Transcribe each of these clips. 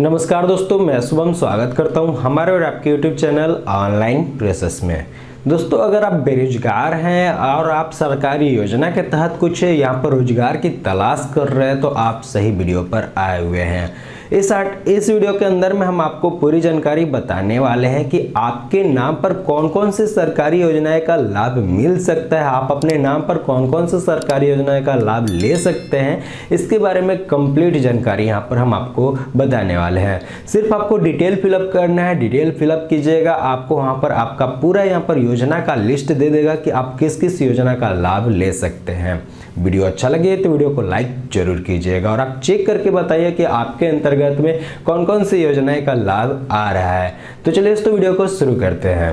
नमस्कार दोस्तों मैं शुभम स्वागत करता हूं हमारे और आपके यूट्यूब चैनल ऑनलाइन प्रेसेस में दोस्तों अगर आप बेरोजगार हैं और आप सरकारी योजना के तहत कुछ यहाँ पर रोजगार की तलाश कर रहे हैं तो आप सही वीडियो पर आए हुए हैं इस आर्ट इस वीडियो के अंदर में हम आपको पूरी जानकारी बताने वाले हैं कि आपके नाम पर कौन कौन से सरकारी योजनाएं का लाभ मिल सकता है आप अपने नाम पर कौन कौन से सरकारी योजनाएं का लाभ ले सकते हैं इसके बारे में कंप्लीट जानकारी यहाँ पर हम आपको बताने वाले हैं सिर्फ आपको डिटेल फिलअप करना है डिटेल फिलअप कीजिएगा आपको वहाँ पर आपका पूरा यहाँ पर योजना का लिस्ट दे देगा कि आप किस किस योजना का लाभ ले सकते हैं वीडियो अच्छा लगे तो वीडियो को लाइक जरूर कीजिएगा और आप चेक करके बताइए कि आपके अंतर्गत में कौन कौन सी योजनाएं का लाभ आ रहा है तो चलिए दोस्तों वीडियो को शुरू करते हैं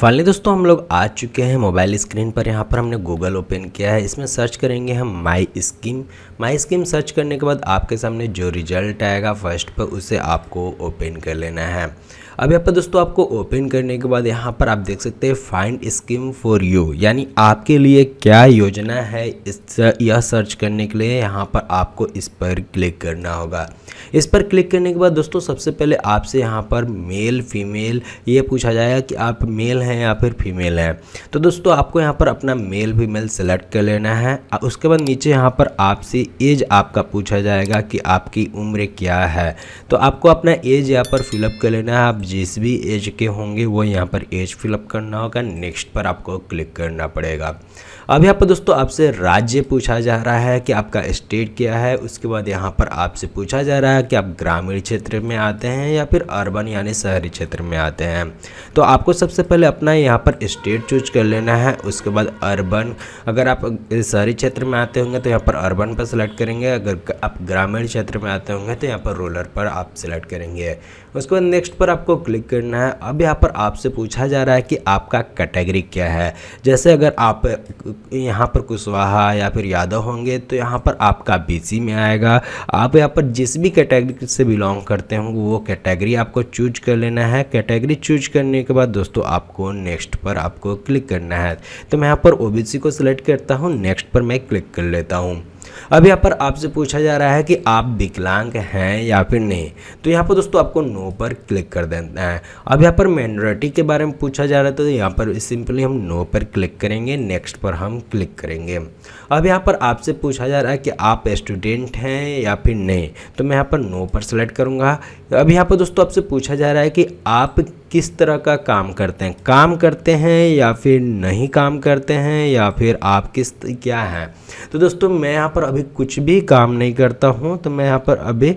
फाइनली दोस्तों हम लोग आ चुके हैं मोबाइल स्क्रीन पर यहाँ पर हमने गूगल ओपन किया है इसमें सर्च करेंगे हम my scheme my scheme search करने के बाद आपके सामने जो रिजल्ट आएगा फर्स्ट पर उसे आपको ओपन कर लेना है अब यहाँ पर दोस्तों आपको ओपन करने के बाद यहाँ पर आप देख सकते हैं फाइंड स्कीम फॉर यू यानी आपके लिए क्या योजना है इस यह सर्च करने के लिए यहाँ पर आपको इस पर क्लिक करना होगा इस पर क्लिक करने के बाद दोस्तों सबसे पहले आपसे यहाँ पर मेल फीमेल ये पूछा जाएगा कि आप मेल हैं या फिर फीमेल हैं तो दोस्तों आपको यहाँ पर अपना मेल फीमेल सेलेक्ट कर लेना है उसके बाद नीचे यहाँ पर आपसे एज आपका पूछा जाएगा कि आपकी उम्र क्या है तो आपको अपना एज यहाँ पर फिलअप कर लेना है आप जिस भी एज के होंगे वो यहाँ पर एज फिलअप करना होगा नेक्स्ट पर आपको क्लिक करना पड़ेगा अब यहाँ पर दोस्तों आपसे राज्य पूछा जा रहा है कि आपका स्टेट क्या है उसके बाद यहाँ पर आपसे पूछा जा रहा है कि आप ग्रामीण क्षेत्र में आते हैं या फिर अर्बन यानी शहरी क्षेत्र में आते हैं तो आपको सबसे पहले अपना यहाँ पर स्टेट चूज कर लेना है उसके बाद अर्बन अगर आप शहरी क्षेत्र में आते होंगे तो यहाँ पर अर्बन पर सेलेक्ट करेंगे अगर आप ग्रामीण क्षेत्र में आते होंगे तो यहाँ पर रूरल पर आप सेलेक्ट करेंगे उसके बाद नेक्स्ट पर आपको क्लिक करना है अब यहाँ पर आपसे पूछा जा रहा है कि आपका कैटेगरी क्या है जैसे अगर आप यहाँ पर कुशवाहा या फिर यादव होंगे तो यहाँ पर आपका बीसी में आएगा आप यहाँ पर जिस भी कैटेगरी से बिलोंग करते होंगे वो कैटेगरी आपको चूज कर लेना है कैटेगरी चूज करने के बाद दोस्तों आपको नेक्स्ट पर आपको क्लिक करना है तो मैं यहाँ पर ओ को सिलेक्ट करता हूँ नेक्स्ट पर मैं क्लिक कर लेता हूँ अब यहाँ पर आपसे पूछा जा रहा है कि आप विकलांग हैं या फिर नहीं तो यहाँ पर दोस्तों आपको नो पर क्लिक कर देना है अब यहाँ पर मैनोरिटी के बारे में पूछा जा रहा है तो यहाँ पर सिंपली हम नो पर क्लिक करेंगे नेक्स्ट पर हम क्लिक करेंगे अब यहाँ पर आपसे पूछा जा रहा है कि आप स्टूडेंट हैं या फिर नहीं तो मैं यहाँ पर नो पर सेलेक्ट करूँगा अब यहाँ पर दोस्तों आपसे पूछा जा रहा है कि आप किस तरह का काम करते हैं काम करते हैं या फिर नहीं काम करते हैं या फिर आप किस क्या हैं तो दोस्तों मैं यहाँ पर पर अभी कुछ भी काम नहीं करता हूँ तो मैं यहाँ पर अभी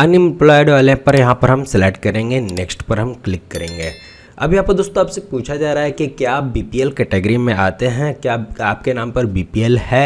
अनएम्प्लॉयड वाले पर यहाँ पर हम सेलेक्ट करेंगे नेक्स्ट पर हम क्लिक करेंगे अब यहाँ पर दोस्तों आपसे पूछा जा रहा है कि क्या आप बी कैटेगरी में आते हैं क्या आपके नाम पर बी है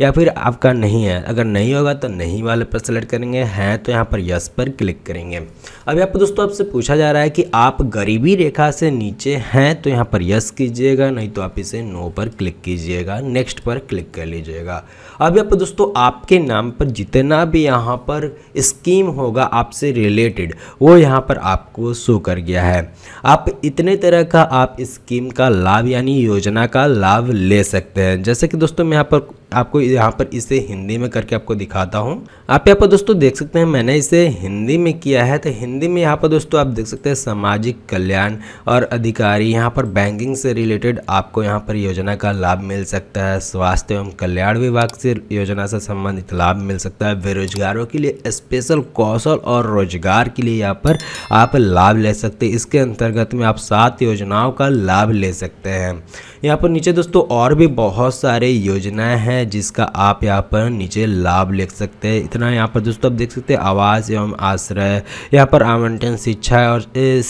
या फिर आपका नहीं है अगर नहीं होगा तो नहीं वाले पर सेलेक्ट करेंगे हैं तो यहाँ पर यस पर क्लिक करेंगे अब यहाँ पर दोस्तों आपसे पूछा जा रहा है कि आप गरीबी रेखा से नीचे हैं तो यहाँ पर यस कीजिएगा नहीं तो आप इसे नो पर क्लिक कीजिएगा नेक्स्ट पर क्लिक कर लीजिएगा अब यहाँ पर दोस्तों आपके नाम पर जितना भी यहाँ पर स्कीम होगा आपसे रिलेटेड वो यहाँ पर आपको शो कर गया है आप कितने तरह का आप स्कीम का लाभ यानी योजना का लाभ ले सकते हैं जैसे कि दोस्तों मैं यहाँ पर आपको यहाँ पर इसे हिंदी में करके आपको दिखाता हूँ आप यहाँ पर दोस्तों देख सकते हैं मैंने इसे हिंदी में किया है तो हिंदी में यहाँ पर दोस्तों आप देख सकते हैं सामाजिक कल्याण और अधिकारी यहाँ पर बैंकिंग से रिलेटेड आपको यहाँ पर योजना का लाभ मिल सकता है स्वास्थ्य एवं कल्याण विभाग से योजना से संबंधित लाभ मिल सकता है बेरोजगारों के लिए स्पेशल कौशल और रोजगार के लिए यहाँ पर आप लाभ ले सकते हैं इसके अंतर्गत में आप सात योजनाओं का लाभ ले सकते हैं यहाँ पर नीचे दोस्तों और भी बहुत सारे योजनाएं हैं जिसका आप यहाँ पर नीचे लाभ ले सकते हैं इतना यहाँ पर दोस्तों आप देख सकते हैं आवास एवं आश्रय यहाँ पर आवंटन शिक्षा और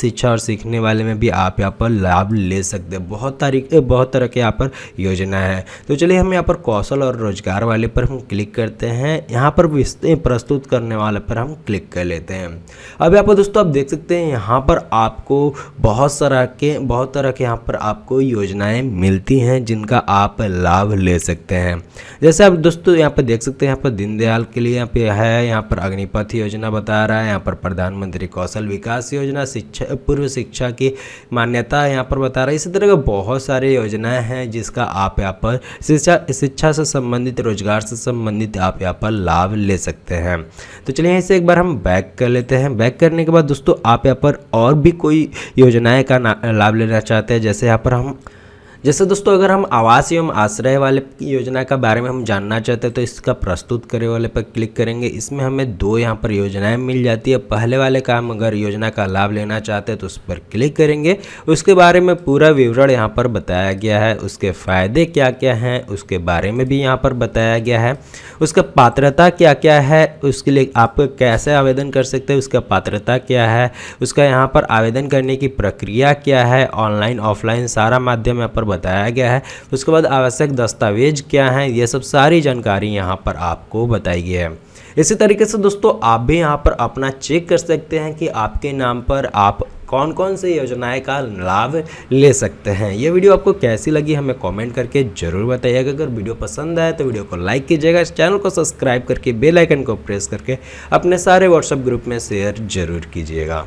शिक्षा और सीखने वाले में भी आप यहाँ पर लाभ ले सकते हैं बहुत तारीख बहुत तरह के यहाँ पर योजना है तो चलिए हम यहाँ पर कौशल और रोजगार वाले पर हम क्लिक करते हैं यहाँ पर प्रस्तुत करने वाले पर हम क्लिक कर लेते हैं अब यहाँ पर दोस्तों आप देख सकते हैं यहाँ पर आपको बहुत तरह के बहुत तरह के यहाँ पर आपको योजनाएँ मिलती हैं जिनका आप लाभ ले सकते हैं जैसे आप दोस्तों यहाँ पर देख सकते हैं यहाँ पर दीनदयाल के लिए यहाँ पे है यहाँ पर अग्निपथ योजना बता रहा है यहाँ पर प्रधानमंत्री कौशल विकास योजना शिक्षा पूर्व शिक्षा की मान्यता यहाँ पर बता रहा है इसी तरह के बहुत सारे योजनाएँ हैं जिसका आप यहाँ पर शिक्षा शिक्षा से संबंधित रोजगार से संबंधित आप यहाँ पर लाभ ले सकते हैं तो चलिए इसे एक बार हम बैक कर लेते हैं बैक करने के बाद दोस्तों आप यहाँ पर और भी कोई योजनाएँ का लाभ लेना चाहते हैं जैसे यहाँ पर हम जैसे दोस्तों अगर हम आवास एवं आश्रय वाले योजना का बारे में हम जानना चाहते हैं तो इसका प्रस्तुत करे वाले पर क्लिक करेंगे इसमें हमें दो यहाँ पर योजनाएं मिल जाती है पहले वाले का हम अगर योजना का लाभ लेना चाहते हैं तो उस पर क्लिक करेंगे उसके बारे में पूरा विवरण यहाँ पर बताया गया है उसके फ़ायदे क्या क्या हैं उसके बारे में भी यहाँ पर बताया गया है उसका पात्रता क्या क्या है उसके लिए आप कैसे आवेदन कर सकते हैं उसका पात्रता क्या है उसका यहाँ पर आवेदन करने की प्रक्रिया क्या है ऑनलाइन ऑफलाइन सारा माध्यम यहाँ पर बताया गया है उसके बाद आवश्यक दस्तावेज क्या हैं ये सब सारी जानकारी यहाँ पर आपको बताई गई है इसी तरीके से दोस्तों आप भी यहाँ पर अपना चेक कर सकते हैं कि आपके नाम पर आप कौन कौन से योजनाएं का लाभ ले सकते हैं ये वीडियो आपको कैसी लगी हमें कमेंट करके ज़रूर बताइएगा अगर वीडियो पसंद आए तो वीडियो को लाइक कीजिएगा इस चैनल को सब्सक्राइब करके बेल आइकन को प्रेस करके अपने सारे व्हाट्सएप ग्रुप में शेयर जरूर कीजिएगा